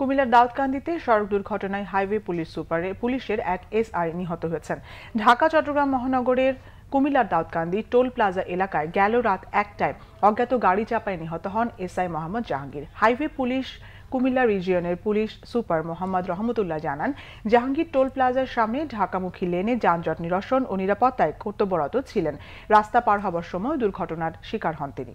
কুমিল্লার দাউদকান্দিতে সড়ক দুর্ঘটনায় হাইওয়ে পুলিশ সুপারে পুলিশের এক এসআই নিহত হয়েছেন ঢাকা চট্টগ্রাম মহানগরের কুমিল্লার দাউদকান্দি টোল প্লাজা এলাকায় গেল রাত একটায় অজ্ঞাত গাড়ি চাপায় নিহত হন SI Mohammad Jahangir highway police Comilla রিজিয়নের পুলিশ সুপার মোহাম্মদ রহমতুল্লাহ জানান জাহাঙ্গীর টোল প্লাজার সামনে ঢাকামুখী লেনে যানজট নিরসন ও নিরাপত্তায় কর্তব্যরত ছিলেন রাস্তা পার হবার সময় দুর্ঘটনার শিকার হন তিনি